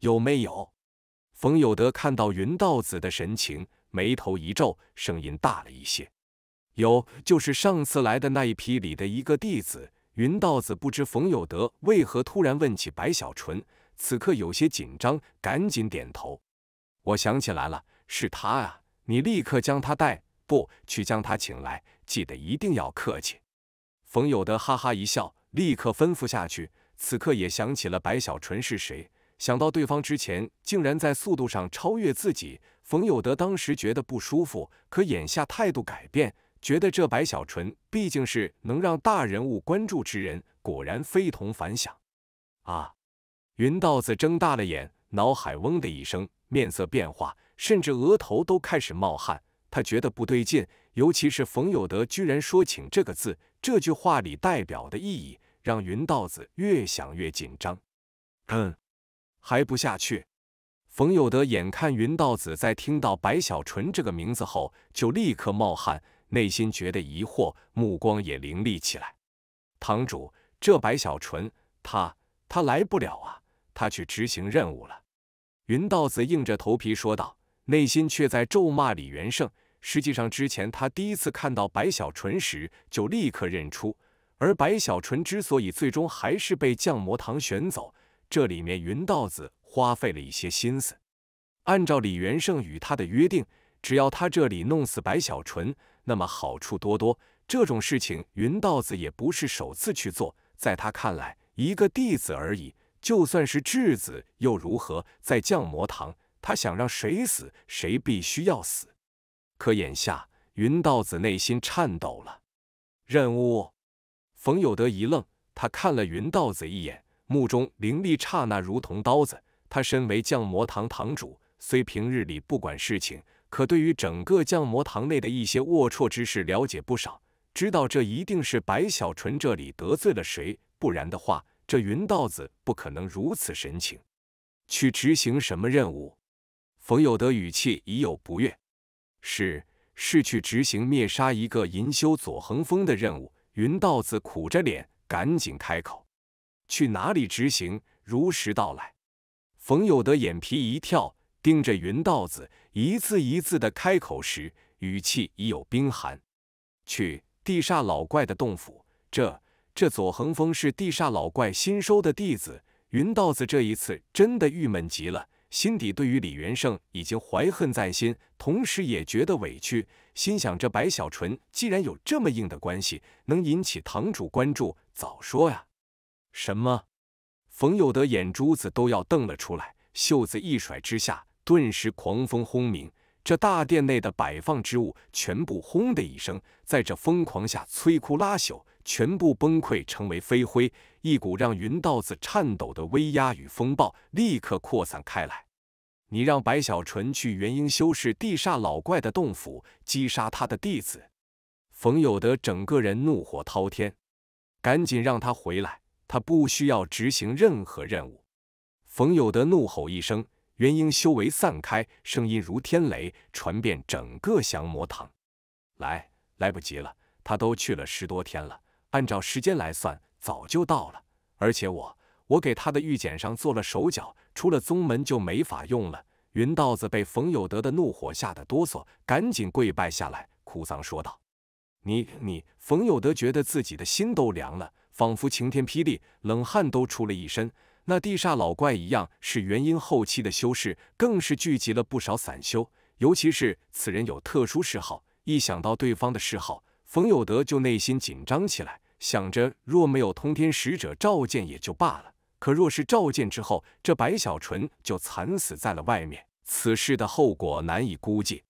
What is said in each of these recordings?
有没有？冯有德看到云道子的神情，眉头一皱，声音大了一些：“有，就是上次来的那一批里的一个弟子。”云道子不知冯有德为何突然问起白小纯，此刻有些紧张，赶紧点头：“我想起来了，是他啊！你立刻将他带不去，将他请来，记得一定要客气。”冯有德哈哈一笑，立刻吩咐下去。此刻也想起了白小纯是谁。想到对方之前竟然在速度上超越自己，冯有德当时觉得不舒服。可眼下态度改变，觉得这白小纯毕竟是能让大人物关注之人，果然非同凡响。啊！云道子睁大了眼，脑海嗡的一声，面色变化，甚至额头都开始冒汗。他觉得不对劲，尤其是冯有德居然说“请”这个字，这句话里代表的意义，让云道子越想越紧张。嗯。还不下去！冯有德眼看云道子在听到白小纯这个名字后就立刻冒汗，内心觉得疑惑，目光也凌厉起来。堂主，这白小纯，他他来不了啊，他去执行任务了。云道子硬着头皮说道，内心却在咒骂李元胜。实际上，之前他第一次看到白小纯时就立刻认出，而白小纯之所以最终还是被降魔堂选走。这里面云道子花费了一些心思。按照李元胜与他的约定，只要他这里弄死白小纯，那么好处多多。这种事情云道子也不是首次去做，在他看来，一个弟子而已，就算是质子又如何？在降魔堂，他想让谁死，谁必须要死。可眼下，云道子内心颤抖了。任务？冯有德一愣，他看了云道子一眼。目中灵力刹那如同刀子。他身为降魔堂堂主，虽平日里不管事情，可对于整个降魔堂内的一些龌龊之事了解不少，知道这一定是白小纯这里得罪了谁，不然的话，这云道子不可能如此神情。去执行什么任务？冯有德语气已有不悦。是，是去执行灭杀一个银修左恒峰的任务。云道子苦着脸，赶紧开口。去哪里执行？如实道来。冯有德眼皮一跳，盯着云道子，一字一字的开口时，语气已有冰寒。去地煞老怪的洞府。这这左恒峰是地煞老怪新收的弟子。云道子这一次真的郁闷极了，心底对于李元胜已经怀恨在心，同时也觉得委屈，心想这白小纯既然有这么硬的关系，能引起堂主关注，早说呀。什么？冯有德眼珠子都要瞪了出来，袖子一甩之下，顿时狂风轰鸣。这大殿内的摆放之物，全部轰的一声，在这疯狂下摧枯拉朽，全部崩溃成为飞灰。一股让云道子颤抖的威压与风暴，立刻扩散开来。你让白小纯去元婴修士地煞老怪的洞府击杀他的弟子。冯有德整个人怒火滔天，赶紧让他回来。他不需要执行任何任务。冯有德怒吼一声，元婴修为散开，声音如天雷，传遍整个降魔堂。来，来不及了，他都去了十多天了，按照时间来算，早就到了。而且我，我给他的玉简上做了手脚，出了宗门就没法用了。云道子被冯有德的怒火吓得哆嗦，赶紧跪拜下来，哭丧说道：“你，你……”冯有德觉得自己的心都凉了。仿佛晴天霹雳，冷汗都出了一身。那地煞老怪一样是元婴后期的修士，更是聚集了不少散修。尤其是此人有特殊嗜好，一想到对方的嗜好，冯有德就内心紧张起来。想着若没有通天使者召见也就罢了，可若是召见之后，这白小纯就惨死在了外面，此事的后果难以估计。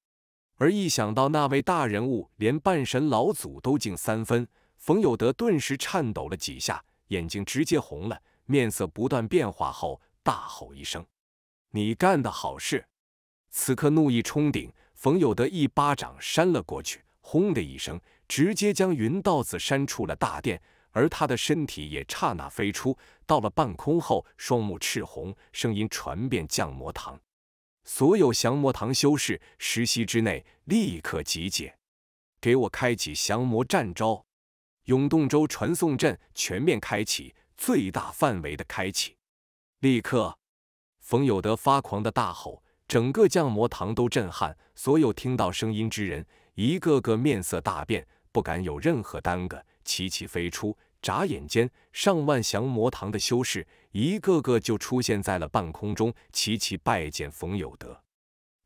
而一想到那位大人物，连半神老祖都敬三分。冯有德顿时颤抖了几下，眼睛直接红了，面色不断变化后，大吼一声：“你干的好事！”此刻怒意冲顶，冯有德一巴掌扇了过去，轰的一声，直接将云道子扇出了大殿，而他的身体也刹那飞出，到了半空后，双目赤红，声音传遍降魔堂，所有降魔堂修士十息之内立刻集结，给我开启降魔战招！永动州传送阵全面开启，最大范围的开启！立刻！冯有德发狂的大吼，整个降魔堂都震撼，所有听到声音之人，一个个面色大变，不敢有任何耽搁，齐齐飞出。眨眼间，上万降魔堂的修士，一个个就出现在了半空中，齐齐拜见冯有德。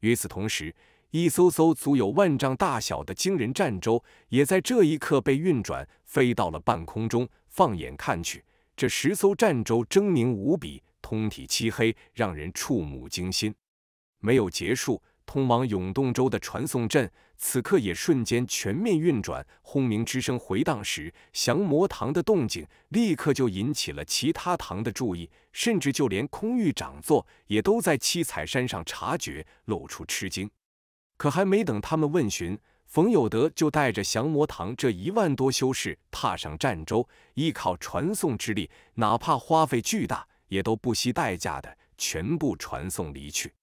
与此同时，一艘艘足有万丈大小的惊人战舟，也在这一刻被运转，飞到了半空中。放眼看去，这十艘战舟狰狞无比，通体漆黑，让人触目惊心。没有结束，通往永动州的传送阵，此刻也瞬间全面运转，轰鸣之声回荡时，降魔堂的动静立刻就引起了其他堂的注意，甚至就连空域掌座也都在七彩山上察觉，露出吃惊。可还没等他们问询，冯有德就带着降魔堂这一万多修士踏上战舟，依靠传送之力，哪怕花费巨大，也都不惜代价的全部传送离去。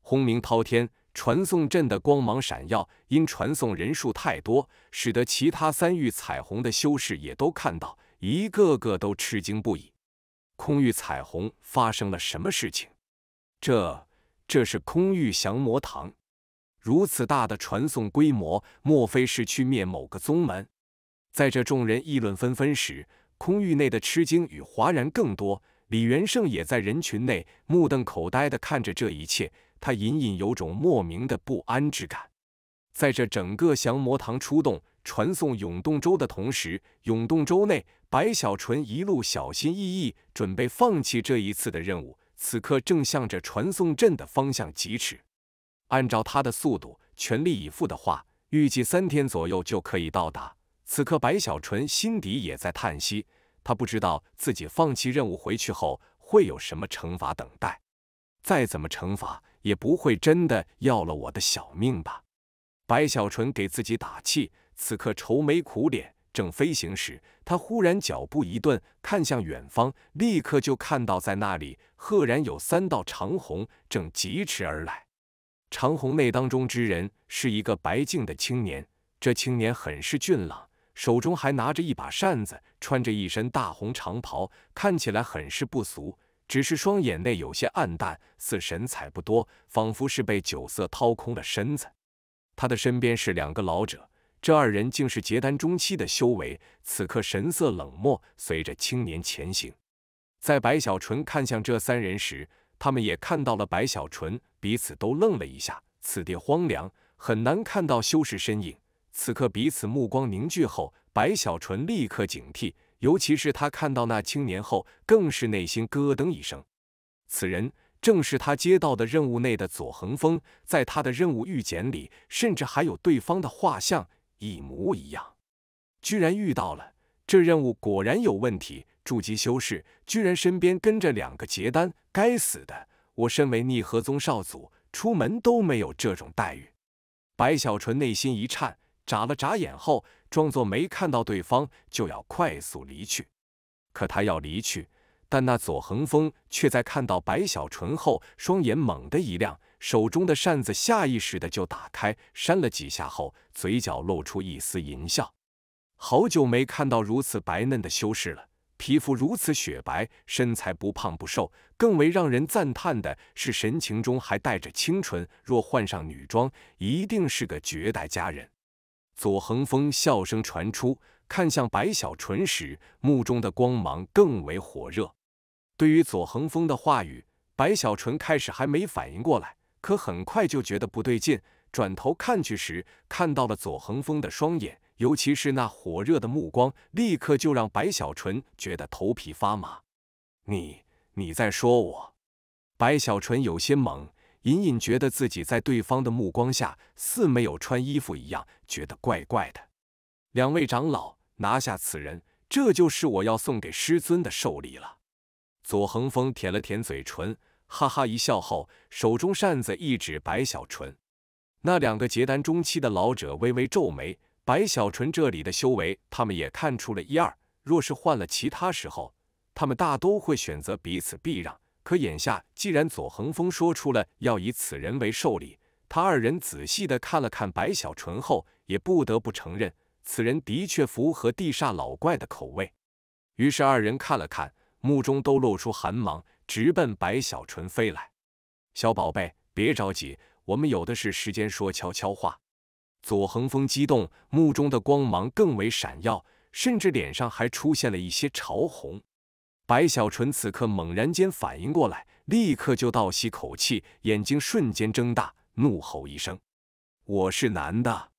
轰鸣滔天，传送阵的光芒闪耀，因传送人数太多，使得其他三域彩虹的修士也都看到，一个个都吃惊不已。空域彩虹发生了什么事情？这，这是空域降魔堂。如此大的传送规模，莫非是去灭某个宗门？在这众人议论纷纷时，空域内的吃惊与哗然更多。李元胜也在人群内目瞪口呆地看着这一切，他隐隐有种莫名的不安之感。在这整个降魔堂出动传送永动舟的同时，永动舟内，白小纯一路小心翼翼，准备放弃这一次的任务，此刻正向着传送阵的方向疾驰。按照他的速度，全力以赴的话，预计三天左右就可以到达。此刻，白小纯心底也在叹息。他不知道自己放弃任务回去后会有什么惩罚等待。再怎么惩罚，也不会真的要了我的小命吧？白小纯给自己打气。此刻愁眉苦脸，正飞行时，他忽然脚步一顿，看向远方，立刻就看到在那里赫然有三道长虹正疾驰而来。长虹内当中之人是一个白净的青年，这青年很是俊朗，手中还拿着一把扇子，穿着一身大红长袍，看起来很是不俗。只是双眼内有些暗淡，似神采不多，仿佛是被酒色掏空了身子。他的身边是两个老者，这二人竟是结丹中期的修为，此刻神色冷漠，随着青年前行。在白小纯看向这三人时，他们也看到了白小纯，彼此都愣了一下。此地荒凉，很难看到修士身影。此刻彼此目光凝聚后，白小纯立刻警惕，尤其是他看到那青年后，更是内心咯噔一声。此人正是他接到的任务内的左恒峰，在他的任务预检里，甚至还有对方的画像，一模一样。居然遇到了，这任务果然有问题。筑基修士居然身边跟着两个结丹，该死的！我身为逆河宗少祖，出门都没有这种待遇。白小纯内心一颤，眨了眨眼后，装作没看到对方，就要快速离去。可他要离去，但那左恒峰却在看到白小纯后，双眼猛地一亮，手中的扇子下意识的就打开，扇了几下后，嘴角露出一丝淫笑。好久没看到如此白嫩的修士了。皮肤如此雪白，身材不胖不瘦，更为让人赞叹的是神情中还带着清纯，若换上女装，一定是个绝代佳人。左恒峰笑声传出，看向白小纯时，目中的光芒更为火热。对于左恒峰的话语，白小纯开始还没反应过来，可很快就觉得不对劲，转头看去时，看到了左恒峰的双眼。尤其是那火热的目光，立刻就让白小纯觉得头皮发麻。你你在说我？白小纯有些懵，隐隐觉得自己在对方的目光下似没有穿衣服一样，觉得怪怪的。两位长老拿下此人，这就是我要送给师尊的寿礼了。左恒峰舔了舔嘴唇，哈哈一笑后，手中扇子一指白小纯。那两个结丹中期的老者微微皱眉。白小纯这里的修为，他们也看出了一二。若是换了其他时候，他们大都会选择彼此避让。可眼下，既然左恒峰说出了要以此人为受礼，他二人仔细的看了看白小纯后，也不得不承认，此人的确符合地煞老怪的口味。于是，二人看了看，目中都露出寒芒，直奔白小纯飞来。小宝贝，别着急，我们有的是时间说悄悄话。左恒峰激动，目中的光芒更为闪耀，甚至脸上还出现了一些潮红。白小纯此刻猛然间反应过来，立刻就倒吸口气，眼睛瞬间睁大，怒吼一声：“我是男的！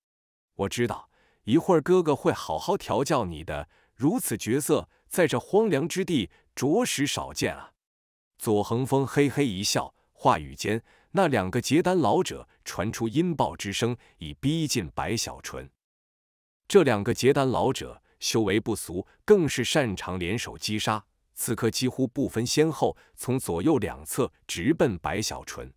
我知道，一会儿哥哥会好好调教你的。如此绝色，在这荒凉之地着实少见啊！”左恒峰嘿嘿一笑，话语间。那两个结丹老者传出阴爆之声，已逼近白小纯。这两个结丹老者修为不俗，更是擅长联手击杀。此刻几乎不分先后，从左右两侧直奔白小纯。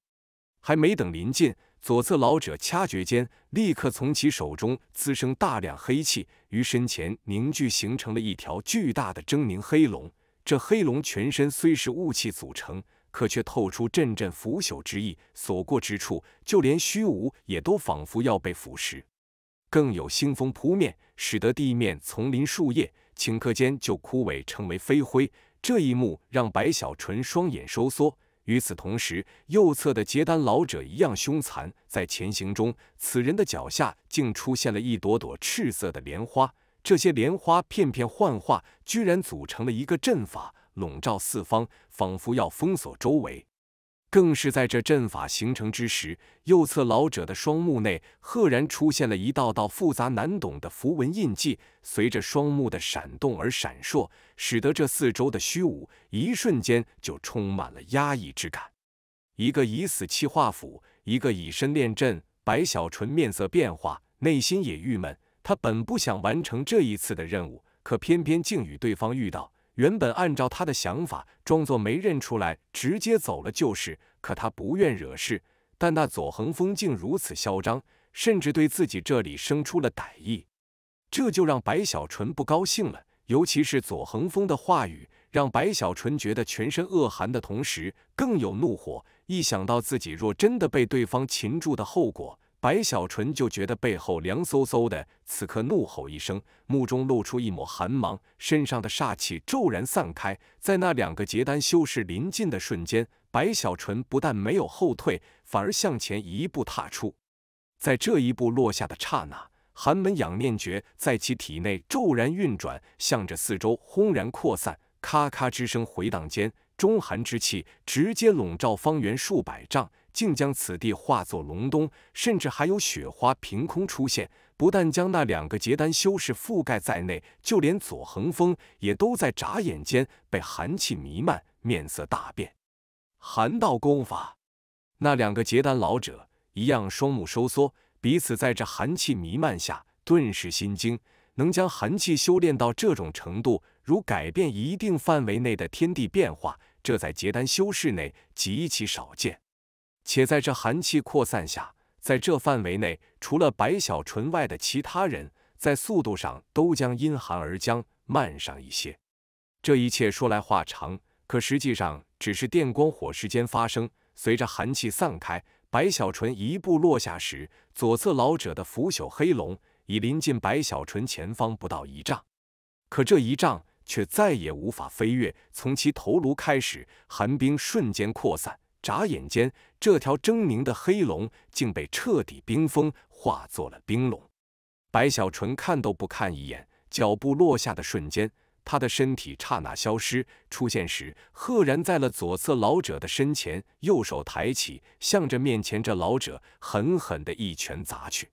还没等临近，左侧老者掐诀间，立刻从其手中滋生大量黑气，于身前凝聚形成了一条巨大的狰狞黑龙。这黑龙全身虽是雾气组成。可却透出阵阵腐朽之意，所过之处，就连虚无也都仿佛要被腐蚀。更有腥风扑面，使得地面、丛林、树叶顷刻间就枯萎，成为飞灰。这一幕让白小纯双眼收缩。与此同时，右侧的结丹老者一样凶残，在前行中，此人的脚下竟出现了一朵朵赤色的莲花，这些莲花片片幻化，居然组成了一个阵法。笼罩四方，仿佛要封锁周围。更是在这阵法形成之时，右侧老者的双目内赫然出现了一道道复杂难懂的符文印记，随着双目的闪动而闪烁，使得这四周的虚无一瞬间就充满了压抑之感。一个以死气化符，一个以身练阵。白小纯面色变化，内心也郁闷。他本不想完成这一次的任务，可偏偏竟与对方遇到。原本按照他的想法，装作没认出来，直接走了就是。可他不愿惹事，但那左恒峰竟如此嚣张，甚至对自己这里生出了歹意，这就让白小纯不高兴了。尤其是左恒峰的话语，让白小纯觉得全身恶寒的同时，更有怒火。一想到自己若真的被对方擒住的后果，白小纯就觉得背后凉飕飕的，此刻怒吼一声，目中露出一抹寒芒，身上的煞气骤然散开。在那两个结丹修士临近的瞬间，白小纯不但没有后退，反而向前一步踏出。在这一步落下的刹那，寒门养念诀在其体内骤然运转，向着四周轰然扩散，咔咔之声回荡间，中寒之气直接笼罩方圆数百丈。竟将此地化作隆冬，甚至还有雪花凭空出现。不但将那两个结丹修士覆盖在内，就连左恒峰也都在眨眼间被寒气弥漫，面色大变。寒道功法，那两个结丹老者一样双目收缩，彼此在这寒气弥漫下顿时心惊。能将寒气修炼到这种程度，如改变一定范围内的天地变化，这在结丹修士内极其少见。且在这寒气扩散下，在这范围内，除了白小纯外的其他人，在速度上都将因寒而僵，慢上一些。这一切说来话长，可实际上只是电光火石间发生。随着寒气散开，白小纯一步落下时，左侧老者的腐朽黑龙已临近白小纯前方不到一丈，可这一丈却再也无法飞跃。从其头颅开始，寒冰瞬间扩散。眨眼间，这条狰狞的黑龙竟被彻底冰封，化作了冰龙。白小纯看都不看一眼，脚步落下的瞬间，他的身体刹那消失，出现时赫然在了左侧老者的身前，右手抬起，向着面前这老者狠狠的一拳砸去。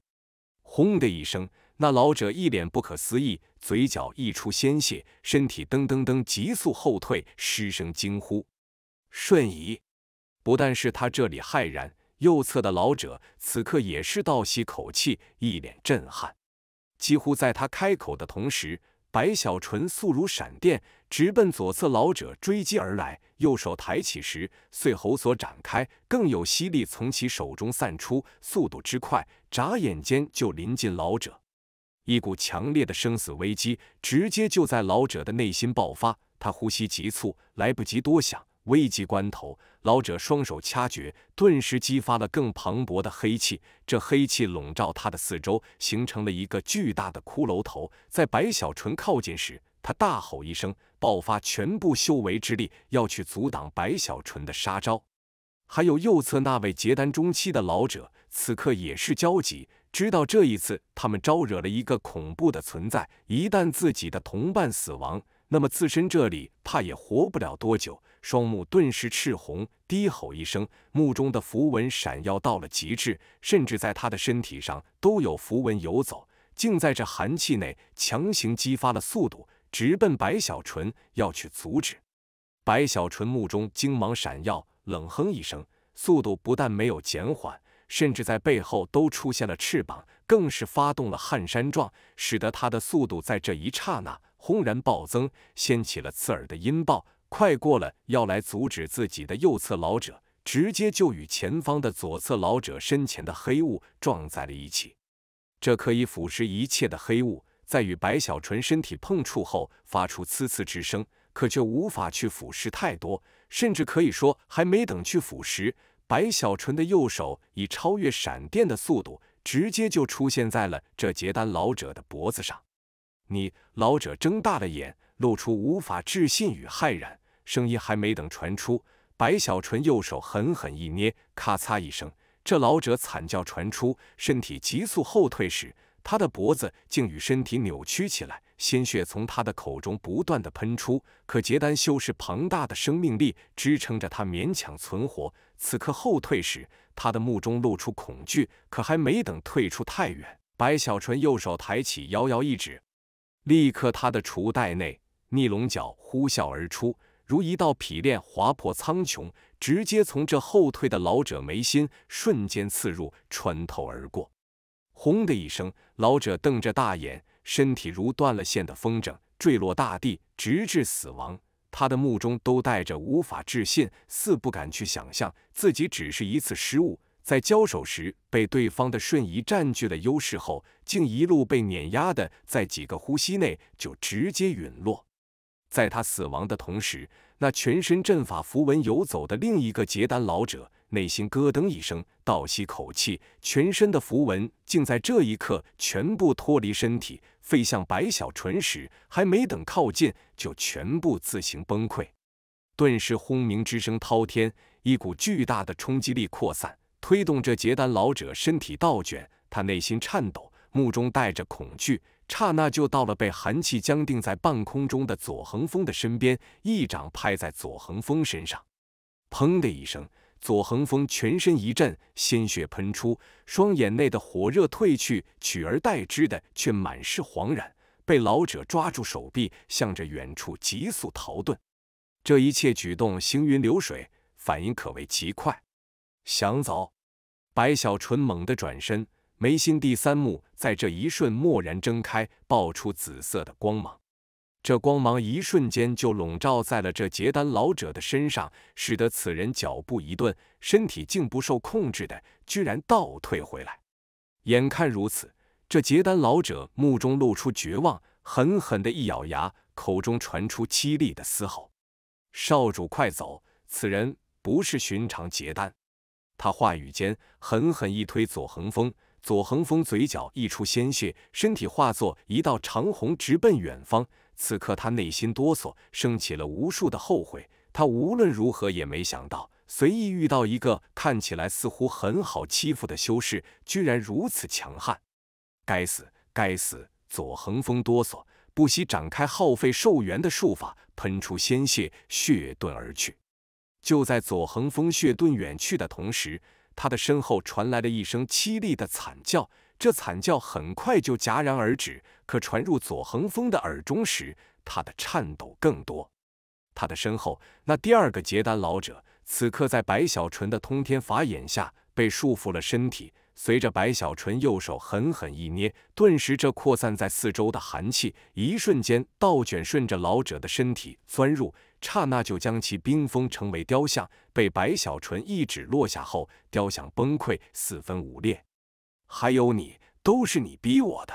轰的一声，那老者一脸不可思议，嘴角溢出鲜血，身体噔噔噔急速后退，失声惊呼：“瞬移！”不但是他这里骇然，右侧的老者此刻也是倒吸口气，一脸震撼。几乎在他开口的同时，白小纯速如闪电，直奔左侧老者追击而来。右手抬起时，碎喉锁展开，更有吸力从其手中散出，速度之快，眨眼间就临近老者。一股强烈的生死危机直接就在老者的内心爆发，他呼吸急促，来不及多想。危急关头，老者双手掐诀，顿时激发了更磅礴的黑气。这黑气笼罩他的四周，形成了一个巨大的骷髅头。在白小纯靠近时，他大吼一声，爆发全部修为之力，要去阻挡白小纯的杀招。还有右侧那位结丹中期的老者，此刻也是焦急，知道这一次他们招惹了一个恐怖的存在，一旦自己的同伴死亡，那么自身这里怕也活不了多久。双目顿时赤红，低吼一声，目中的符文闪耀到了极致，甚至在他的身体上都有符文游走，竟在这寒气内强行激发了速度，直奔白小纯，要去阻止。白小纯目中精芒闪耀，冷哼一声，速度不但没有减缓，甚至在背后都出现了翅膀，更是发动了撼山状，使得他的速度在这一刹那轰然暴增，掀起了刺耳的音爆。快过了，要来阻止自己的右侧老者，直接就与前方的左侧老者身前的黑雾撞在了一起。这可以腐蚀一切的黑雾，在与白小纯身体碰触后，发出呲呲之声，可却无法去腐蚀太多，甚至可以说，还没等去腐蚀，白小纯的右手以超越闪电的速度，直接就出现在了这结丹老者的脖子上。你老者睁大了眼，露出无法置信与骇然。声音还没等传出，白小纯右手狠狠一捏，咔嚓一声，这老者惨叫传出，身体急速后退时，他的脖子竟与身体扭曲起来，鲜血从他的口中不断的喷出。可结丹修士庞大的生命力支撑着他勉强存活。此刻后退时，他的目中露出恐惧。可还没等退出太远，白小纯右手抬起，遥遥一指，立刻他的储物袋内逆龙角呼啸而出。如一道劈链划破苍穹，直接从这后退的老者眉心瞬间刺入，穿透而过。轰的一声，老者瞪着大眼，身体如断了线的风筝坠落大地，直至死亡。他的目中都带着无法置信，似不敢去想象自己只是一次失误，在交手时被对方的瞬移占据了优势后，竟一路被碾压的，在几个呼吸内就直接陨落。在他死亡的同时，那全身阵法符文游走的另一个结丹老者，内心咯噔一声，倒吸口气，全身的符文竟在这一刻全部脱离身体，飞向白小纯时，还没等靠近，就全部自行崩溃。顿时轰鸣之声滔天，一股巨大的冲击力扩散，推动着结丹老者身体倒卷，他内心颤抖，目中带着恐惧。刹那就到了被寒气僵定在半空中的左恒峰的身边，一掌拍在左恒峰身上，砰的一声，左恒峰全身一震，鲜血喷出，双眼内的火热褪去，取而代之的却满是惶然。被老者抓住手臂，向着远处急速逃遁。这一切举动行云流水，反应可谓极快。想走？白小纯猛地转身。眉心第三目在这一瞬蓦然睁开，爆出紫色的光芒。这光芒一瞬间就笼罩在了这结丹老者的身上，使得此人脚步一顿，身体竟不受控制的，居然倒退回来。眼看如此，这结丹老者目中露出绝望，狠狠的一咬牙，口中传出凄厉的嘶吼：“少主快走！此人不是寻常结丹。”他话语间狠狠一推左恒峰。左恒峰嘴角溢出鲜血，身体化作一道长虹，直奔远方。此刻他内心哆嗦，升起了无数的后悔。他无论如何也没想到，随意遇到一个看起来似乎很好欺负的修士，居然如此强悍！该死，该死！左恒峰哆嗦，不惜展开耗费寿元的术法，喷出鲜血，血遁而去。就在左恒峰血遁远去的同时，他的身后传来了一声凄厉的惨叫，这惨叫很快就戛然而止。可传入左恒峰的耳中时，他的颤抖更多。他的身后，那第二个结丹老者，此刻在白小纯的通天法眼下，被束缚了身体。随着白小纯右手狠狠一捏，顿时这扩散在四周的寒气，一瞬间倒卷顺着老者的身体钻入，刹那就将其冰封成为雕像。被白小纯一指落下后，雕像崩溃，四分五裂。还有你，都是你逼我的！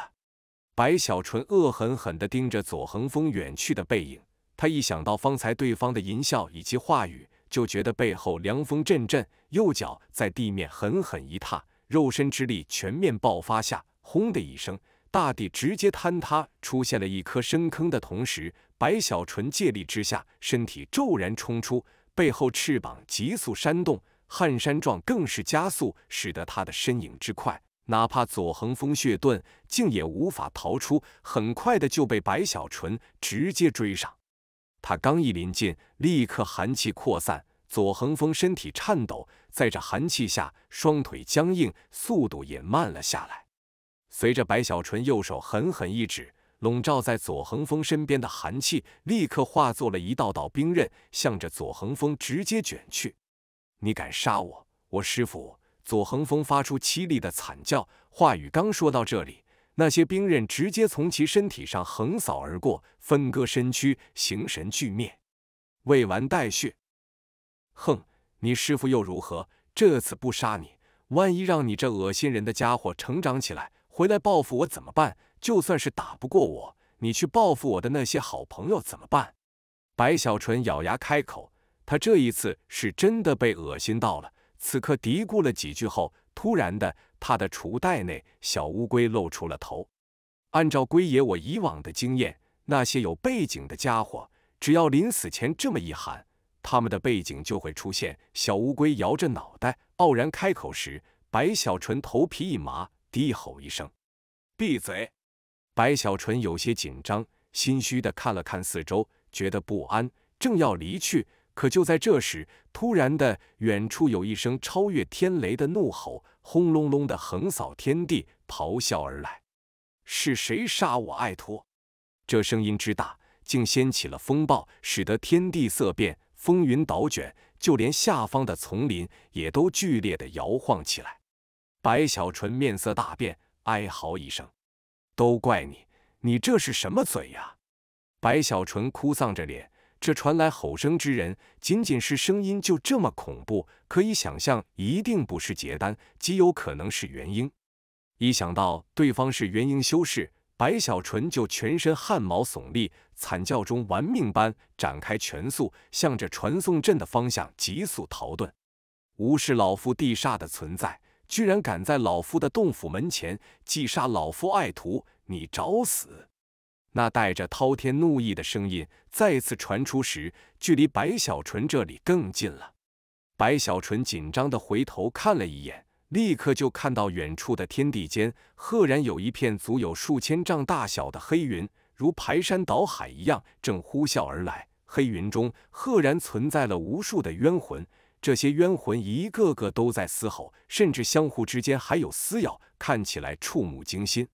白小纯恶狠狠地盯着左恒峰远去的背影，他一想到方才对方的淫笑以及话语，就觉得背后凉风阵阵，右脚在地面狠狠一踏。肉身之力全面爆发下，轰的一声，大地直接坍塌，出现了一颗深坑的同时，白小纯借力之下，身体骤然冲出，背后翅膀急速扇动，撼山状更是加速，使得他的身影之快，哪怕左横风血盾竟也无法逃出，很快的就被白小纯直接追上。他刚一临近，立刻寒气扩散。左恒峰身体颤抖，在这寒气下，双腿僵硬，速度也慢了下来。随着白小纯右手狠狠一指，笼罩在左恒峰身边的寒气立刻化作了一道道冰刃，向着左恒峰直接卷去。“你敢杀我，我师父！”左恒峰发出凄厉的惨叫。话语刚说到这里，那些冰刃直接从其身体上横扫而过，分割身躯，形神俱灭。未完待续。哼，你师傅又如何？这次不杀你，万一让你这恶心人的家伙成长起来，回来报复我怎么办？就算是打不过我，你去报复我的那些好朋友怎么办？白小纯咬牙开口，他这一次是真的被恶心到了。此刻嘀咕了几句后，突然的，他的储物袋内小乌龟露出了头。按照龟爷我以往的经验，那些有背景的家伙，只要临死前这么一喊。他们的背景就会出现。小乌龟摇着脑袋，傲然开口时，白小纯头皮一麻，低吼一声：“闭嘴！”白小纯有些紧张，心虚的看了看四周，觉得不安，正要离去，可就在这时，突然的，远处有一声超越天雷的怒吼，轰隆隆的横扫天地，咆哮而来。是谁杀我爱徒？这声音之大，竟掀起了风暴，使得天地色变。风云倒卷，就连下方的丛林也都剧烈的摇晃起来。白小纯面色大变，哀嚎一声：“都怪你！你这是什么嘴呀！”白小纯哭丧着脸。这传来吼声之人，仅仅是声音就这么恐怖，可以想象，一定不是结丹，极有可能是元婴。一想到对方是元婴修士，白小纯就全身汗毛耸立，惨叫中，玩命般展开拳速，向着传送阵的方向急速逃遁，无视老夫地煞的存在，居然敢在老夫的洞府门前击杀老夫爱徒，你找死！那带着滔天怒意的声音再次传出时，距离白小纯这里更近了。白小纯紧张的回头看了一眼。立刻就看到远处的天地间，赫然有一片足有数千丈大小的黑云，如排山倒海一样正呼啸而来。黑云中赫然存在了无数的冤魂，这些冤魂一个个都在嘶吼，甚至相互之间还有撕咬，看起来触目惊心。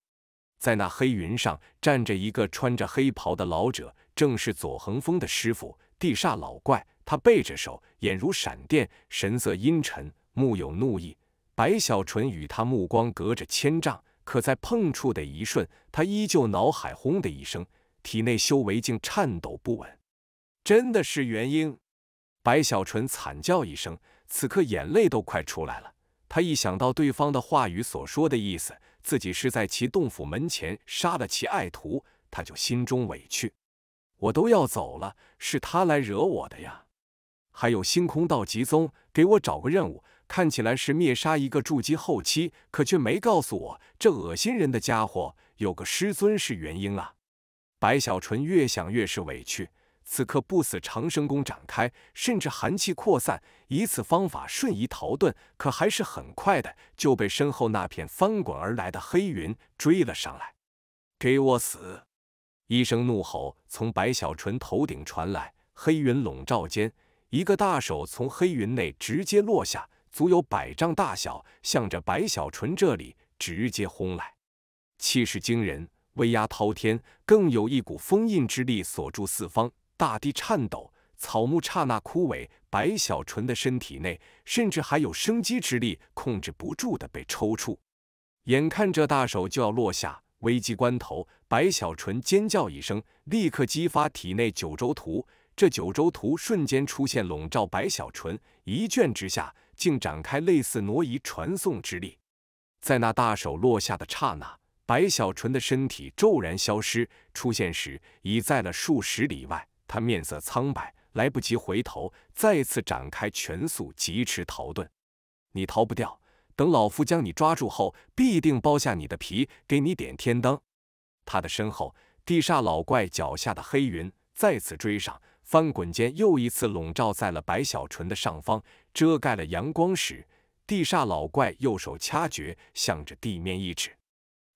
在那黑云上站着一个穿着黑袍的老者，正是左恒峰的师傅地煞老怪。他背着手，眼如闪电，神色阴沉，目有怒意。白小纯与他目光隔着千丈，可在碰触的一瞬，他依旧脑海轰的一声，体内修为竟颤抖不稳。真的是元婴！白小纯惨叫一声，此刻眼泪都快出来了。他一想到对方的话语所说的意思，自己是在其洞府门前杀了其爱徒，他就心中委屈。我都要走了，是他来惹我的呀！还有星空道极宗，给我找个任务。看起来是灭杀一个筑基后期，可却没告诉我，这恶心人的家伙有个师尊是元婴啊！白小纯越想越是委屈。此刻不死长生功展开，甚至寒气扩散，以此方法瞬移逃遁，可还是很快的就被身后那片翻滚而来的黑云追了上来。给我死！一声怒吼从白小纯头顶传来，黑云笼罩间，一个大手从黑云内直接落下。足有百丈大小，向着白小纯这里直接轰来，气势惊人，威压滔天，更有一股封印之力锁住四方，大地颤抖，草木刹那枯萎。白小纯的身体内甚至还有生机之力，控制不住的被抽搐。眼看着大手就要落下，危机关头，白小纯尖叫一声，立刻激发体内九州图，这九州图瞬间出现，笼罩白小纯，一卷之下。竟展开类似挪移传送之力，在那大手落下的刹那，白小纯的身体骤然消失，出现时已在了数十里外。他面色苍白，来不及回头，再次展开全速疾驰逃遁。你逃不掉，等老夫将你抓住后，必定剥下你的皮，给你点天灯。他的身后，地煞老怪脚下的黑云再次追上。翻滚间，又一次笼罩在了白小纯的上方，遮盖了阳光时，地煞老怪右手掐诀，向着地面一指，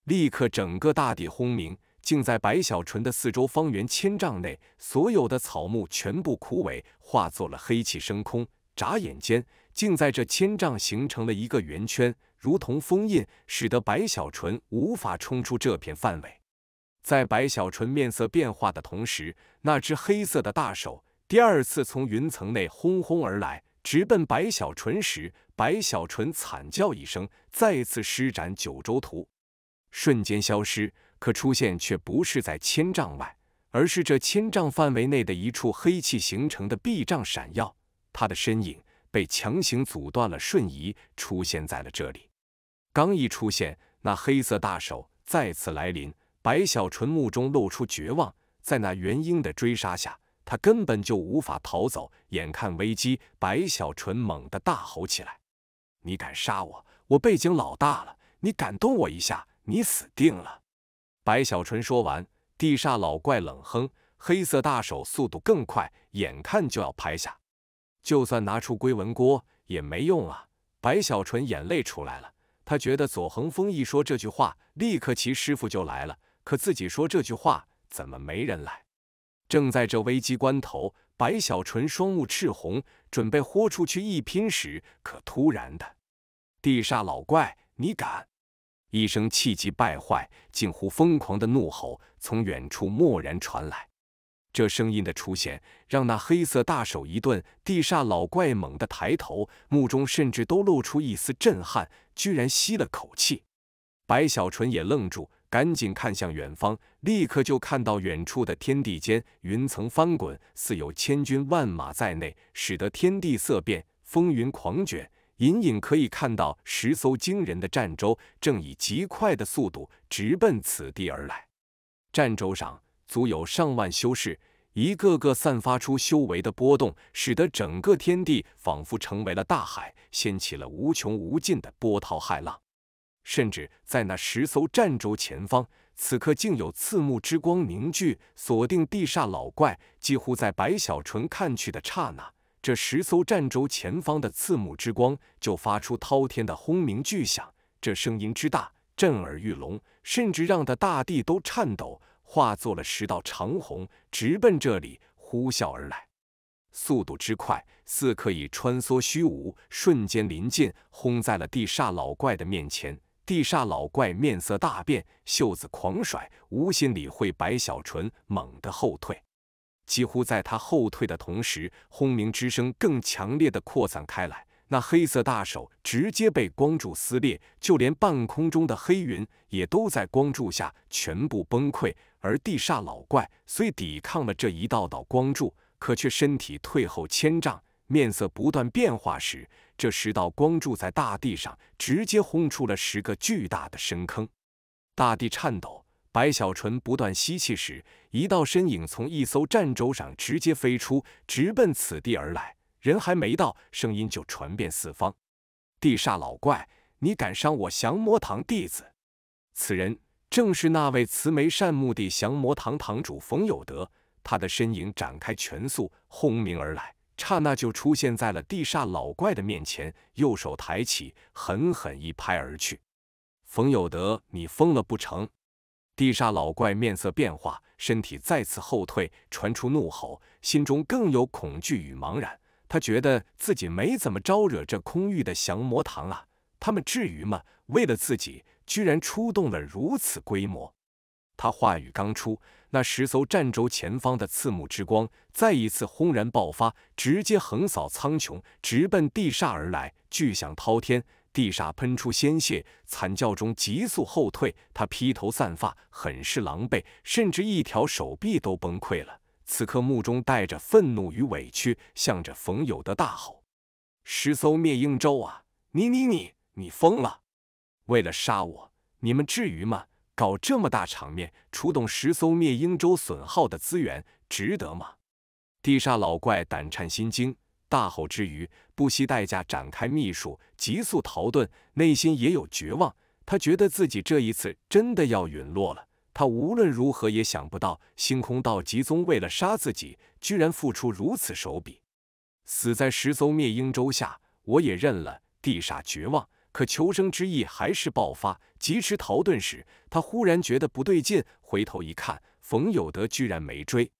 立刻整个大地轰鸣，竟在白小纯的四周方圆千丈内，所有的草木全部枯萎，化作了黑气升空。眨眼间，竟在这千丈形成了一个圆圈，如同封印，使得白小纯无法冲出这片范围。在白小纯面色变化的同时，那只黑色的大手第二次从云层内轰轰而来，直奔白小纯时，白小纯惨叫一声，再次施展九州图，瞬间消失。可出现却不是在千丈外，而是这千丈范围内的一处黑气形成的壁障闪耀，他的身影被强行阻断了瞬移，出现在了这里。刚一出现，那黑色大手再次来临。白小纯目中露出绝望，在那元婴的追杀下，他根本就无法逃走。眼看危机，白小纯猛地大吼起来：“你敢杀我，我背景老大了！你敢动我一下，你死定了！”白小纯说完，地煞老怪冷哼，黑色大手速度更快，眼看就要拍下。就算拿出龟纹锅也没用啊！白小纯眼泪出来了，他觉得左恒峰一说这句话，立刻其师傅就来了。可自己说这句话，怎么没人来？正在这危机关头，白小纯双目赤红，准备豁出去一拼时，可突然的，地煞老怪，你敢！一声气急败坏、近乎疯狂的怒吼从远处蓦然传来。这声音的出现，让那黑色大手一顿，地煞老怪猛的抬头，目中甚至都露出一丝震撼，居然吸了口气。白小纯也愣住。赶紧看向远方，立刻就看到远处的天地间云层翻滚，似有千军万马在内，使得天地色变，风云狂卷。隐隐可以看到十艘惊人的战舟，正以极快的速度直奔此地而来。战舟上足有上万修士，一个个散发出修为的波动，使得整个天地仿佛成为了大海，掀起了无穷无尽的波涛骇浪。甚至在那十艘战舟前方，此刻竟有刺目之光凝聚，锁定地煞老怪。几乎在白小纯看去的刹那，这十艘战舟前方的刺目之光就发出滔天的轰鸣巨响。这声音之大，震耳欲聋，甚至让的大地都颤抖，化作了十道长虹，直奔这里呼啸而来。速度之快，似可以穿梭虚无，瞬间临近，轰在了地煞老怪的面前。地煞老怪面色大变，袖子狂甩，无心理会白小纯，猛地后退。几乎在他后退的同时，轰鸣之声更强烈的扩散开来，那黑色大手直接被光柱撕裂，就连半空中的黑云也都在光柱下全部崩溃。而地煞老怪虽抵抗了这一道道光柱，可却身体退后千丈。面色不断变化时，这十道光柱在大地上直接轰出了十个巨大的深坑，大地颤抖。白小纯不断吸气时，一道身影从一艘战舟上直接飞出，直奔此地而来。人还没到，声音就传遍四方：“地煞老怪，你敢伤我降魔堂弟子？”此人正是那位慈眉善目的降魔堂堂主冯有德。他的身影展开全速，轰鸣而来。刹那就出现在了地煞老怪的面前，右手抬起，狠狠一拍而去。冯有德，你疯了不成？地煞老怪面色变化，身体再次后退，传出怒吼，心中更有恐惧与茫然。他觉得自己没怎么招惹这空域的降魔堂啊，他们至于吗？为了自己，居然出动了如此规模。他话语刚出。那十艘战舟前方的刺目之光再一次轰然爆发，直接横扫苍穹，直奔地煞而来。巨响滔天，地煞喷出鲜血，惨叫中急速后退。他披头散发，很是狼狈，甚至一条手臂都崩溃了。此刻目中带着愤怒与委屈，向着冯友德大吼：“十艘灭鹰舟啊！你你你你疯了！为了杀我，你们至于吗？”搞这么大场面，出动十艘灭鹰舟损耗的资源，值得吗？地煞老怪胆颤心惊，大吼之余，不惜代价展开秘术，急速逃遁，内心也有绝望。他觉得自己这一次真的要陨落了。他无论如何也想不到，星空道极宗为了杀自己，居然付出如此手笔。死在十艘灭鹰舟下，我也认了。地煞绝望。可求生之意还是爆发，疾驰逃遁时，他忽然觉得不对劲，回头一看，冯有德居然没追，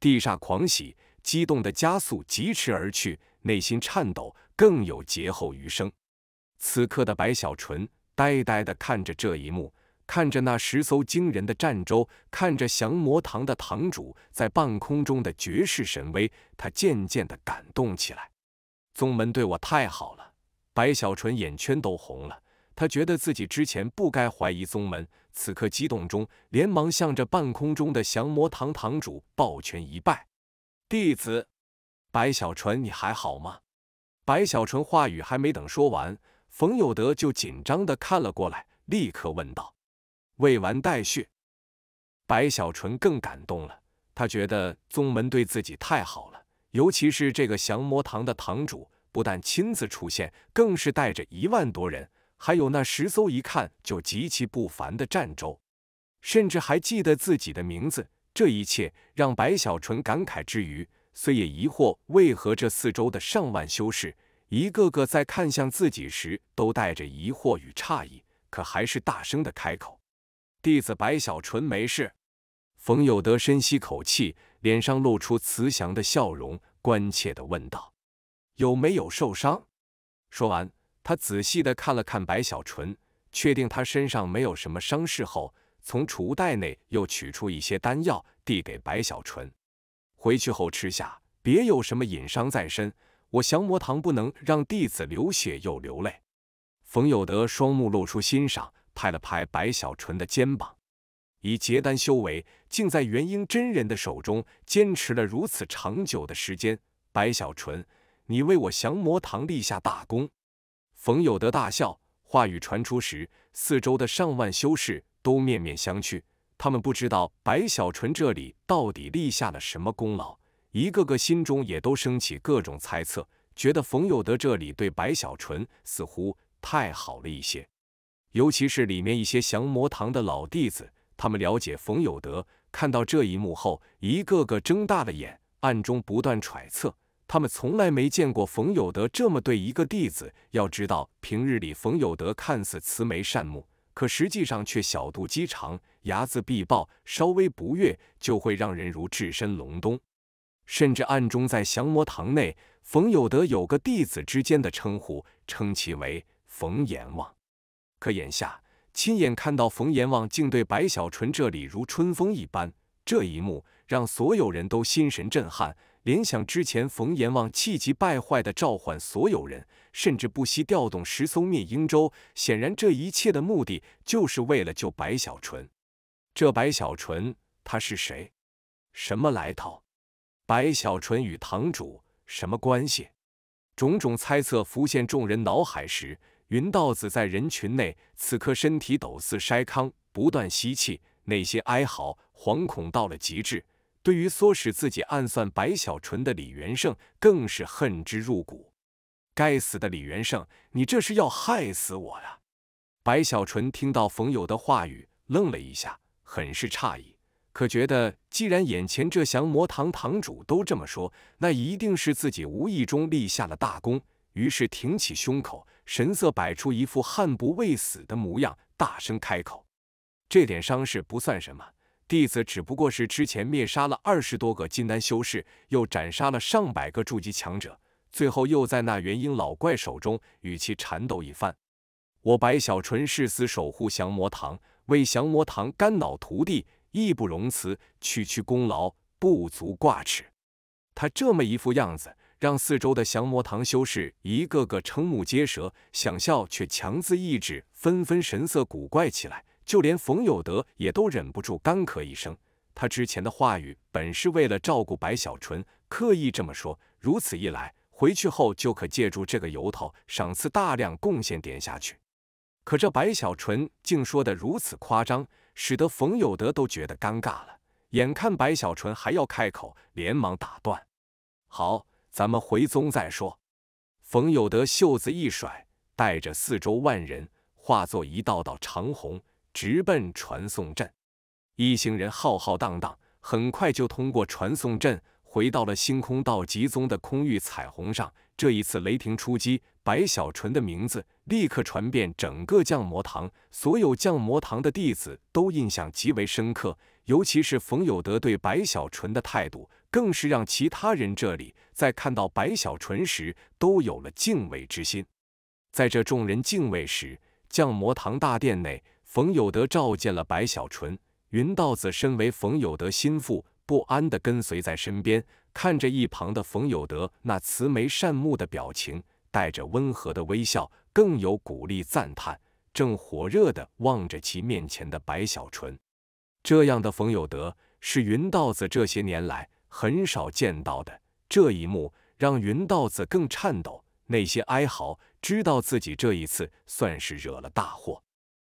地煞狂喜，激动的加速疾驰而去，内心颤抖，更有劫后余生。此刻的白小纯呆呆的看着这一幕，看着那十艘惊人的战舟，看着降魔堂的堂主在半空中的绝世神威，他渐渐的感动起来，宗门对我太好了。白小纯眼圈都红了，他觉得自己之前不该怀疑宗门，此刻激动中连忙向着半空中的降魔堂堂主抱拳一拜：“弟子白小纯，你还好吗？”白小纯话语还没等说完，冯有德就紧张的看了过来，立刻问道：“未完待续。”白小纯更感动了，他觉得宗门对自己太好了，尤其是这个降魔堂的堂主。不但亲自出现，更是带着一万多人，还有那十艘一看就极其不凡的战舟，甚至还记得自己的名字。这一切让白小纯感慨之余，虽也疑惑为何这四周的上万修士一个个在看向自己时都带着疑惑与诧异，可还是大声的开口：“弟子白小纯没事。”冯有德深吸口气，脸上露出慈祥的笑容，关切的问道。有没有受伤？说完，他仔细的看了看白小纯，确定他身上没有什么伤势后，从储物袋内又取出一些丹药，递给白小纯。回去后吃下，别有什么隐伤在身。我降魔堂不能让弟子流血又流泪。冯有德双目露出欣赏，拍了拍白小纯的肩膀。以结丹修为，竟在元婴真人的手中坚持了如此长久的时间，白小纯。你为我降魔堂立下大功，冯有德大笑。话语传出时，四周的上万修士都面面相觑，他们不知道白小纯这里到底立下了什么功劳，一个个心中也都升起各种猜测，觉得冯有德这里对白小纯似乎太好了一些。尤其是里面一些降魔堂的老弟子，他们了解冯有德，看到这一幕后，一个个睁大了眼，暗中不断揣测。他们从来没见过冯有德这么对一个弟子。要知道，平日里冯有德看似慈眉善目，可实际上却小肚鸡肠，睚眦必报，稍微不悦就会让人如置身隆冬。甚至暗中在降魔堂内，冯有德有个弟子之间的称呼，称其为“冯阎王”。可眼下亲眼看到冯阎王竟对白小纯这里如春风一般，这一幕让所有人都心神震撼。联想之前，冯阎王气急败坏的召唤所有人，甚至不惜调动十艘灭鹰舟。显然，这一切的目的就是为了救白小纯。这白小纯，他是谁？什么来头？白小纯与堂主什么关系？种种猜测浮现众人脑海时，云道子在人群内，此刻身体抖似筛糠，不断吸气，内心哀嚎，惶恐到了极致。对于唆使自己暗算白小纯的李元胜，更是恨之入骨。该死的李元胜，你这是要害死我呀！白小纯听到冯友的话语，愣了一下，很是诧异。可觉得既然眼前这降魔堂堂主都这么说，那一定是自己无意中立下了大功。于是挺起胸口，神色摆出一副悍不畏死的模样，大声开口：“这点伤势不算什么。”弟子只不过是之前灭杀了二十多个金丹修士，又斩杀了上百个筑基强者，最后又在那元婴老怪手中与其缠斗一番。我白小纯誓死守护降魔堂，为降魔堂肝脑涂地，义不容辞。区区功劳不足挂齿。他这么一副样子，让四周的降魔堂修士一个个瞠目结舌，想笑却强自抑制，纷纷神色古怪起来。就连冯有德也都忍不住干咳一声。他之前的话语本是为了照顾白小纯，刻意这么说。如此一来，回去后就可借助这个由头赏赐大量贡献点下去。可这白小纯竟说得如此夸张，使得冯有德都觉得尴尬了。眼看白小纯还要开口，连忙打断：“好，咱们回宗再说。”冯有德袖子一甩，带着四周万人化作一道道长虹。直奔传送阵，一行人浩浩荡荡，很快就通过传送阵回到了星空道极宗的空域彩虹上。这一次雷霆出击，白小纯的名字立刻传遍整个降魔堂，所有降魔堂的弟子都印象极为深刻。尤其是冯有德对白小纯的态度，更是让其他人这里在看到白小纯时都有了敬畏之心。在这众人敬畏时，降魔堂大殿内。冯有德召见了白小纯，云道子身为冯有德心腹，不安地跟随在身边，看着一旁的冯有德那慈眉善目的表情，带着温和的微笑，更有鼓励赞叹，正火热地望着其面前的白小纯。这样的冯有德是云道子这些年来很少见到的。这一幕让云道子更颤抖，内心哀嚎，知道自己这一次算是惹了大祸。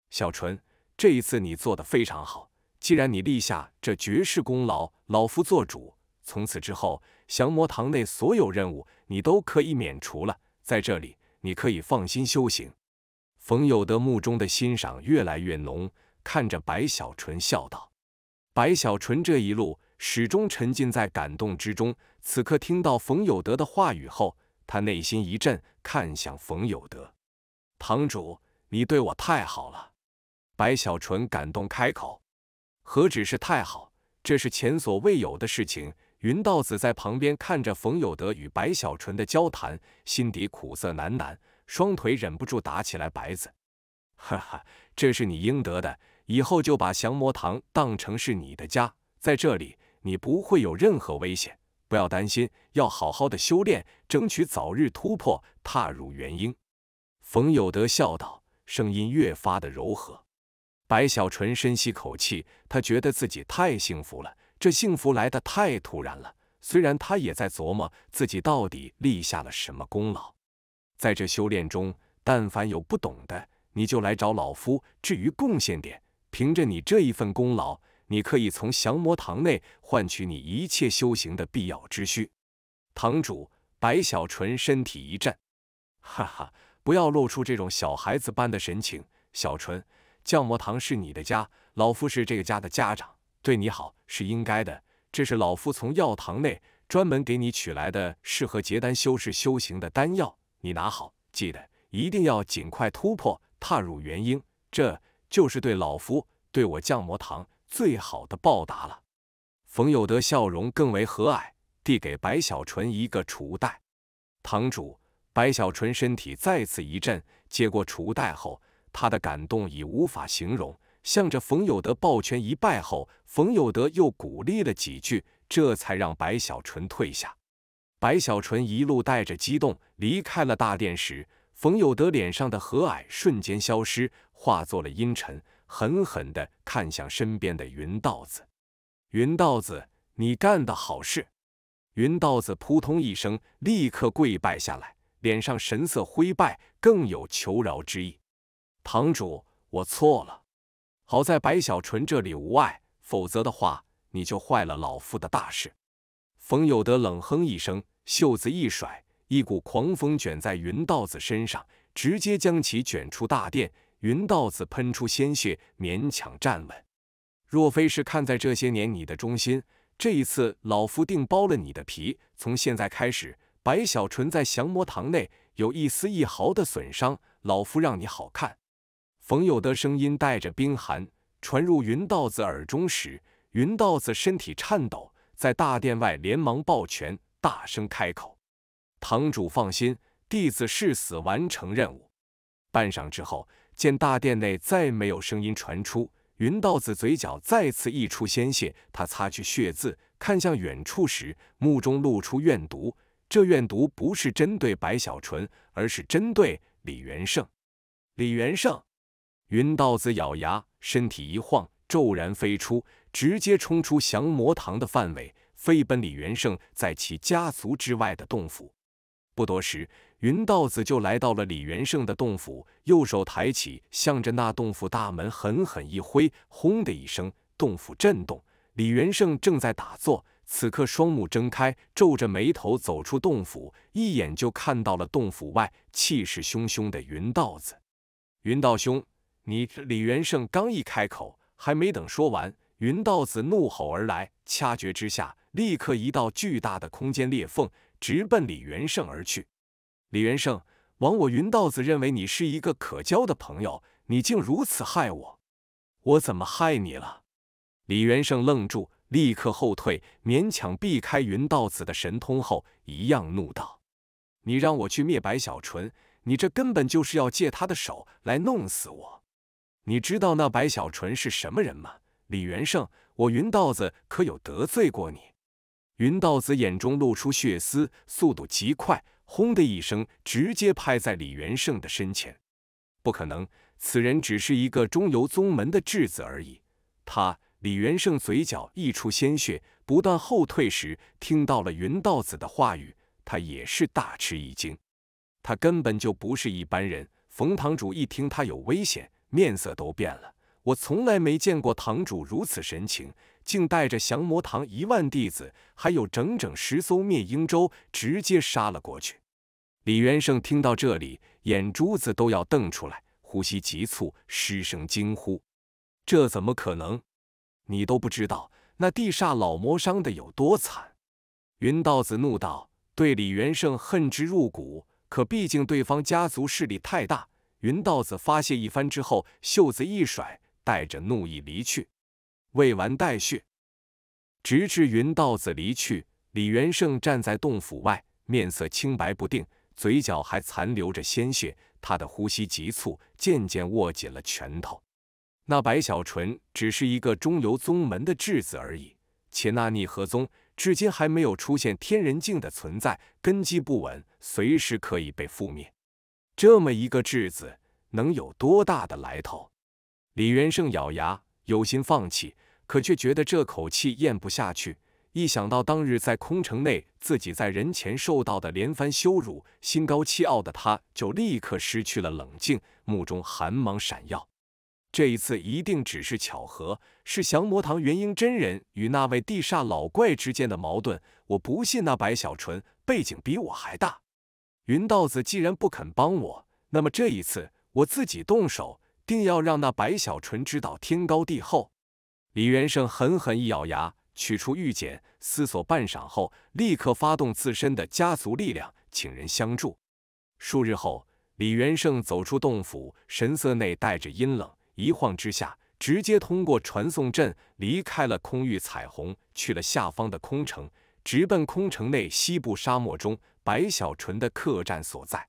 小纯，这一次你做的非常好。既然你立下这绝世功劳，老夫做主，从此之后，降魔堂内所有任务你都可以免除了。在这里，你可以放心修行。冯有德目中的欣赏越来越浓，看着白小纯笑道：“白小纯，这一路始终沉浸在感动之中。此刻听到冯有德的话语后，他内心一震，看向冯有德，堂主，你对我太好了。”白小纯感动开口，何止是太好，这是前所未有的事情。云道子在旁边看着冯有德与白小纯的交谈，心底苦涩难难，双腿忍不住打起来白子。哈哈，这是你应得的。以后就把降魔堂当成是你的家，在这里你不会有任何危险，不要担心，要好好的修炼，争取早日突破，踏入元婴。冯有德笑道，声音越发的柔和。白小纯深吸口气，他觉得自己太幸福了，这幸福来的太突然了。虽然他也在琢磨自己到底立下了什么功劳，在这修炼中，但凡有不懂的，你就来找老夫。至于贡献点，凭着你这一份功劳，你可以从降魔堂内换取你一切修行的必要之需。堂主，白小纯身体一震，哈哈，不要露出这种小孩子般的神情，小纯。降魔堂是你的家，老夫是这个家的家长，对你好是应该的。这是老夫从药堂内专门给你取来的适合结丹修士修行的丹药，你拿好，记得一定要尽快突破，踏入元婴，这就是对老夫对我降魔堂最好的报答了。冯有德笑容更为和蔼，递给白小纯一个储物袋。堂主，白小纯身体再次一震，接过储物袋后。他的感动已无法形容，向着冯有德抱拳一拜后，冯有德又鼓励了几句，这才让白小纯退下。白小纯一路带着激动离开了大殿时，冯有德脸上的和蔼瞬间消失，化作了阴沉，狠狠地看向身边的云道子：“云道子，你干的好事！”云道子扑通一声，立刻跪拜下来，脸上神色灰败，更有求饶之意。堂主，我错了。好在白小纯这里无碍，否则的话，你就坏了老夫的大事。冯有德冷哼一声，袖子一甩，一股狂风卷在云道子身上，直接将其卷出大殿。云道子喷出鲜血，勉强站稳。若非是看在这些年你的忠心，这一次老夫定剥了你的皮。从现在开始，白小纯在降魔堂内有一丝一毫的损伤，老夫让你好看。冯友德声音带着冰寒传入云道子耳中时，云道子身体颤抖，在大殿外连忙抱拳，大声开口：“堂主放心，弟子誓死完成任务。”半晌之后，见大殿内再没有声音传出，云道子嘴角再次溢出鲜血，他擦去血渍，看向远处时，目中露出怨毒。这怨毒不是针对白小纯，而是针对李元胜。李元胜。云道子咬牙，身体一晃，骤然飞出，直接冲出降魔堂的范围，飞奔李元胜在其家族之外的洞府。不多时，云道子就来到了李元胜的洞府，右手抬起，向着那洞府大门狠狠一挥，轰的一声，洞府震动。李元胜正在打坐，此刻双目睁开，皱着眉头走出洞府，一眼就看到了洞府外气势汹汹的云道子。云道兄。你李元胜刚一开口，还没等说完，云道子怒吼而来，掐诀之下，立刻一道巨大的空间裂缝直奔李元胜而去。李元胜，枉我云道子认为你是一个可交的朋友，你竟如此害我！我怎么害你了？李元胜愣住，立刻后退，勉强避开云道子的神通后，一样怒道：“你让我去灭白小纯，你这根本就是要借他的手来弄死我！”你知道那白小纯是什么人吗？李元胜，我云道子可有得罪过你？云道子眼中露出血丝，速度极快，轰的一声，直接拍在李元胜的身前。不可能，此人只是一个中游宗门的质子而已。他，李元胜嘴角溢出鲜血，不断后退时，听到了云道子的话语，他也是大吃一惊。他根本就不是一般人。冯堂主一听他有危险。面色都变了，我从来没见过堂主如此神情，竟带着降魔堂一万弟子，还有整整十艘灭鹰舟，直接杀了过去。李元胜听到这里，眼珠子都要瞪出来，呼吸急促，失声惊呼：“这怎么可能？你都不知道那地煞老魔伤的有多惨！”云道子怒道：“对李元胜恨之入骨，可毕竟对方家族势力太大。”云道子发泄一番之后，袖子一甩，带着怒意离去。未完待续。直至云道子离去，李元胜站在洞府外，面色清白不定，嘴角还残留着鲜血，他的呼吸急促，渐渐握紧了拳头。那白小纯只是一个中游宗门的质子而已，且那逆河宗至今还没有出现天人境的存在，根基不稳，随时可以被覆灭。这么一个质子能有多大的来头？李元胜咬牙，有心放弃，可却觉得这口气咽不下去。一想到当日在空城内自己在人前受到的连番羞辱，心高气傲的他就立刻失去了冷静，目中寒芒闪耀。这一次一定只是巧合，是降魔堂元婴真人与那位地煞老怪之间的矛盾。我不信那白小纯背景比我还大。云道子既然不肯帮我，那么这一次我自己动手，定要让那白小纯知道天高地厚。李元胜狠狠一咬牙，取出玉简，思索半晌后，立刻发动自身的家族力量，请人相助。数日后，李元胜走出洞府，神色内带着阴冷，一晃之下，直接通过传送阵离开了空域彩虹，去了下方的空城，直奔空城内西部沙漠中。白小纯的客栈所在。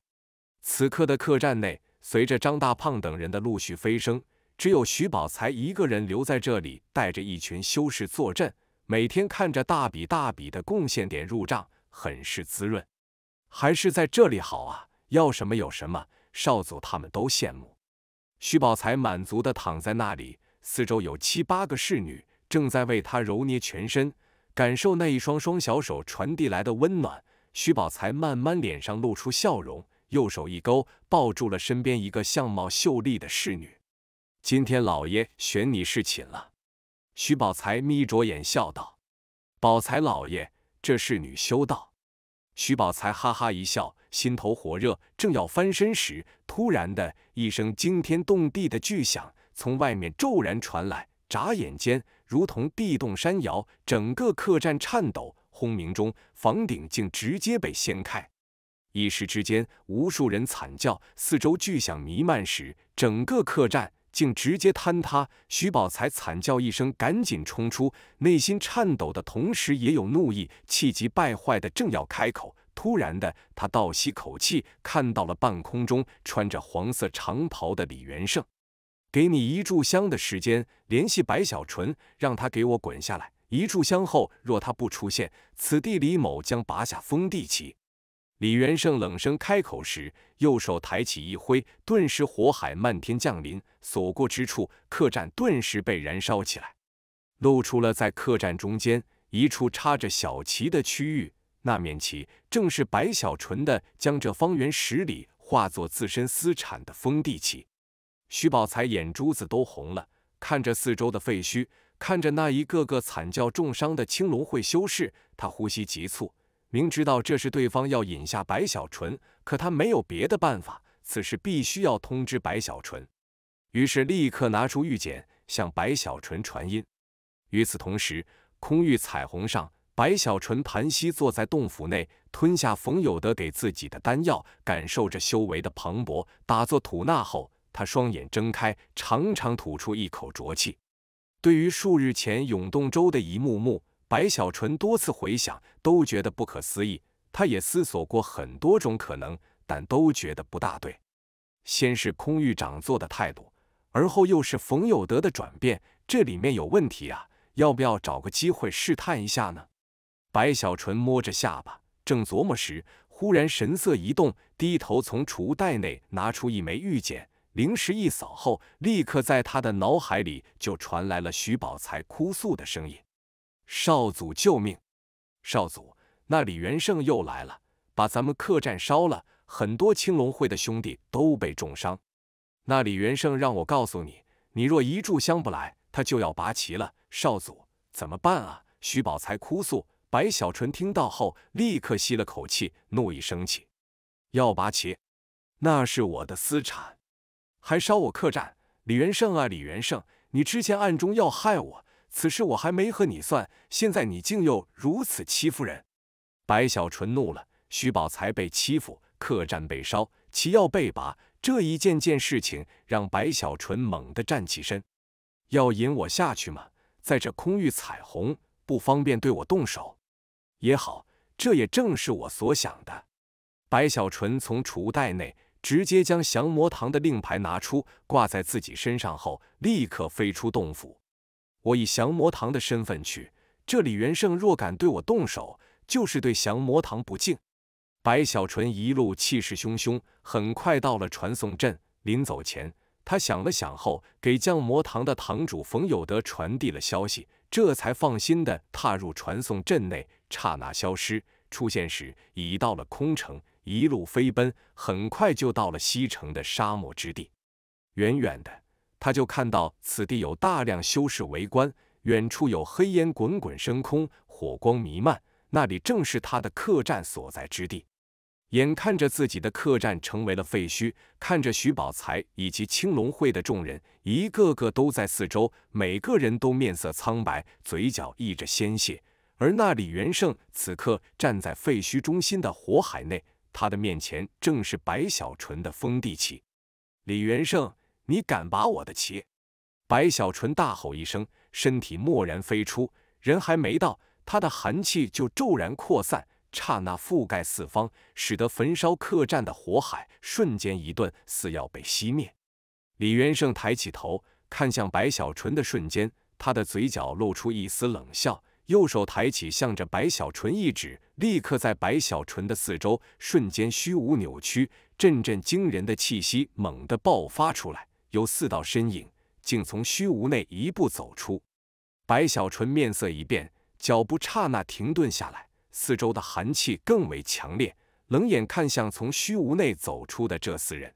此刻的客栈内，随着张大胖等人的陆续飞升，只有徐宝才一个人留在这里，带着一群修士坐镇。每天看着大笔大笔的贡献点入账，很是滋润。还是在这里好啊，要什么有什么。少祖他们都羡慕。徐宝才满足地躺在那里，四周有七八个侍女正在为他揉捏全身，感受那一双双小手传递来的温暖。徐宝才慢慢脸上露出笑容，右手一勾，抱住了身边一个相貌秀丽的侍女。今天老爷选你侍寝了。徐宝才眯着眼笑道：“宝才老爷，这侍女羞道。”徐宝才哈哈一笑，心头火热，正要翻身时，突然的一声惊天动地的巨响从外面骤然传来，眨眼间如同地动山摇，整个客栈颤抖。轰鸣中，房顶竟直接被掀开，一时之间，无数人惨叫。四周巨响弥漫时，整个客栈竟直接坍塌。徐宝才惨叫一声，赶紧冲出，内心颤抖的同时也有怒意，气急败坏的正要开口，突然的，他倒吸口气，看到了半空中穿着黄色长袍的李元胜。给你一炷香的时间，联系白小纯，让他给我滚下来。”一炷香后，若他不出现，此地李某将拔下封地旗。李元胜冷声开口时，右手抬起一挥，顿时火海漫天降临，所过之处，客栈顿时被燃烧起来，露出了在客栈中间一处插着小旗的区域。那面旗正是白小纯的，将这方圆十里化作自身私产的封地旗。徐宝才眼珠子都红了，看着四周的废墟。看着那一个个惨叫重伤的青龙会修士，他呼吸急促，明知道这是对方要引下白小纯，可他没有别的办法，此事必须要通知白小纯。于是立刻拿出玉简，向白小纯传音。与此同时，空域彩虹上，白小纯盘膝坐在洞府内，吞下冯有德给自己的丹药，感受着修为的磅礴，打坐吐纳后，他双眼睁开，长长吐出一口浊气。对于数日前永动州的一幕幕，白小纯多次回想，都觉得不可思议。他也思索过很多种可能，但都觉得不大对。先是空域长座的态度，而后又是冯有德的转变，这里面有问题啊！要不要找个机会试探一下呢？白小纯摸着下巴，正琢磨时，忽然神色一动，低头从储物袋内拿出一枚玉简。灵石一扫后，立刻在他的脑海里就传来了徐宝才哭诉的声音：“少祖救命！少祖，那李元胜又来了，把咱们客栈烧了，很多青龙会的兄弟都被重伤。那李元胜让我告诉你，你若一炷香不来，他就要拔旗了。少祖，怎么办啊？”徐宝才哭诉。白小纯听到后，立刻吸了口气，怒意升起：“要拔旗？那是我的私产！”还烧我客栈，李元胜啊，李元胜，你之前暗中要害我，此事我还没和你算，现在你竟又如此欺负人！白小纯怒了，徐宝才被欺负，客栈被烧，其药被拔，这一件件事情让白小纯猛地站起身，要引我下去吗？在这空域彩虹，不方便对我动手，也好，这也正是我所想的。白小纯从储物袋内。直接将降魔堂的令牌拿出，挂在自己身上后，立刻飞出洞府。我以降魔堂的身份去，这李元胜若敢对我动手，就是对降魔堂不敬。白小纯一路气势汹汹，很快到了传送阵。临走前，他想了想后，给降魔堂的堂主冯有德传递了消息，这才放心的踏入传送阵内，刹那消失，出现时已到了空城。一路飞奔，很快就到了西城的沙漠之地。远远的，他就看到此地有大量修士围观，远处有黑烟滚滚升空，火光弥漫。那里正是他的客栈所在之地。眼看着自己的客栈成为了废墟，看着徐宝才以及青龙会的众人，一个个都在四周，每个人都面色苍白，嘴角溢着鲜血。而那李元胜此刻站在废墟中心的火海内。他的面前正是白小纯的封地旗，李元胜，你敢拔我的旗！白小纯大吼一声，身体蓦然飞出，人还没到，他的寒气就骤然扩散，刹那覆盖四方，使得焚烧客栈的火海瞬间一顿，似要被熄灭。李元胜抬起头，看向白小纯的瞬间，他的嘴角露出一丝冷笑。右手抬起，向着白小纯一指，立刻在白小纯的四周瞬间虚无扭曲，阵阵惊人的气息猛地爆发出来。有四道身影竟从虚无内一步走出。白小纯面色一变，脚步刹那停顿下来，四周的寒气更为强烈，冷眼看向从虚无内走出的这四人。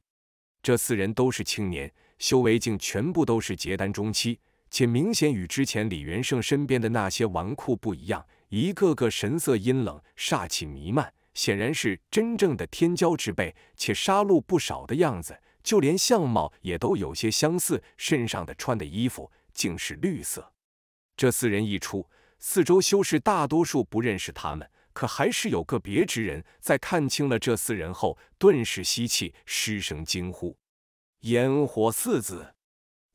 这四人都是青年，修为竟全部都是结丹中期。且明显与之前李元胜身边的那些纨绔不一样，一个个神色阴冷，煞气弥漫，显然是真正的天骄之辈，且杀戮不少的样子。就连相貌也都有些相似，身上的穿的衣服竟是绿色。这四人一出，四周修士大多数不认识他们，可还是有个别之人，在看清了这四人后，顿时吸气，失声惊呼：“烟火四子，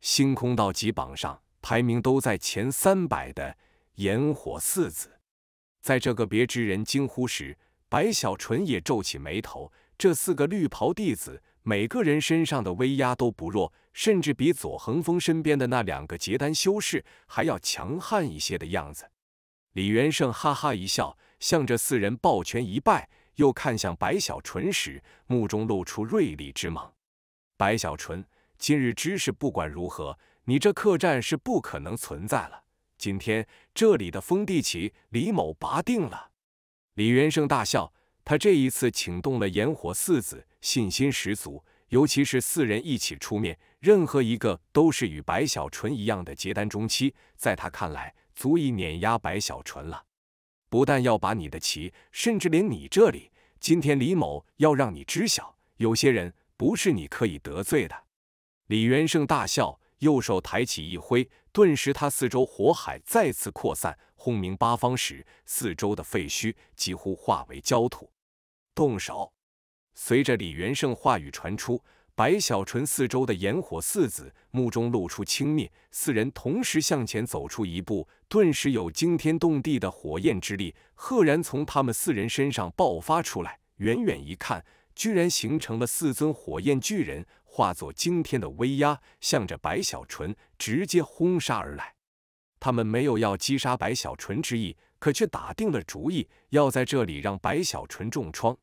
星空道极榜上！”排名都在前三百的炎火四子，在这个别之人惊呼时，白小纯也皱起眉头。这四个绿袍弟子，每个人身上的威压都不弱，甚至比左恒峰身边的那两个结丹修士还要强悍一些的样子。李元胜哈哈一笑，向着四人抱拳一拜，又看向白小纯时，目中露出锐利之芒。白小纯，今日之事不管如何。你这客栈是不可能存在了。今天这里的封地旗，李某拔定了。李元胜大笑，他这一次请动了炎火四子，信心十足。尤其是四人一起出面，任何一个都是与白小纯一样的结丹中期，在他看来，足以碾压白小纯了。不但要把你的旗，甚至连你这里，今天李某要让你知晓，有些人不是你可以得罪的。李元胜大笑。右手抬起一挥，顿时他四周火海再次扩散，轰鸣八方时，四周的废墟几乎化为焦土。动手！随着李元胜话语传出，白小纯四周的炎火四子目中露出轻蔑，四人同时向前走出一步，顿时有惊天动地的火焰之力赫然从他们四人身上爆发出来，远远一看，居然形成了四尊火焰巨人。化作惊天的威压，向着白小纯直接轰杀而来。他们没有要击杀白小纯之意，可却打定了主意，要在这里让白小纯重创。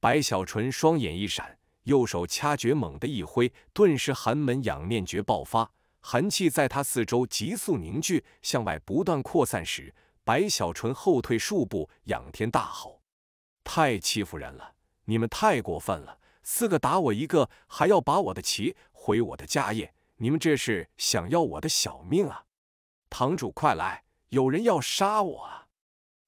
白小纯双眼一闪，右手掐诀，猛地一挥，顿时寒门仰念诀爆发，寒气在他四周急速凝聚，向外不断扩散时，白小纯后退数步，仰天大吼：“太欺负人了！你们太过分了！”四个打我一个，还要把我的旗毁我的家业，你们这是想要我的小命啊！堂主快来，有人要杀我啊！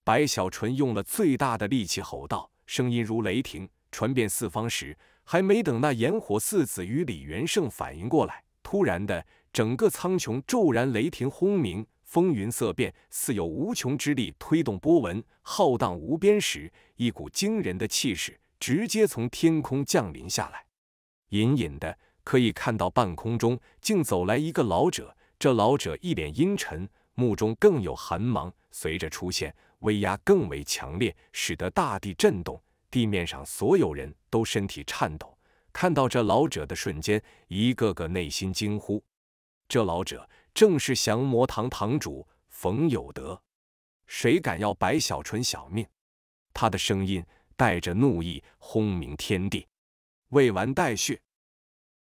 白小纯用了最大的力气吼道，声音如雷霆，传遍四方。时还没等那炎火四子与李元胜反应过来，突然的，整个苍穹骤然雷霆轰鸣，风云色变，似有无穷之力推动波纹，浩荡无边。时一股惊人的气势。直接从天空降临下来，隐隐的可以看到半空中竟走来一个老者。这老者一脸阴沉，目中更有寒芒。随着出现，威压更为强烈，使得大地震动，地面上所有人都身体颤抖。看到这老者的瞬间，一个个内心惊呼：这老者正是降魔堂堂主冯有德。谁敢要白小纯小命？他的声音。带着怒意，轰鸣天地。未完待续。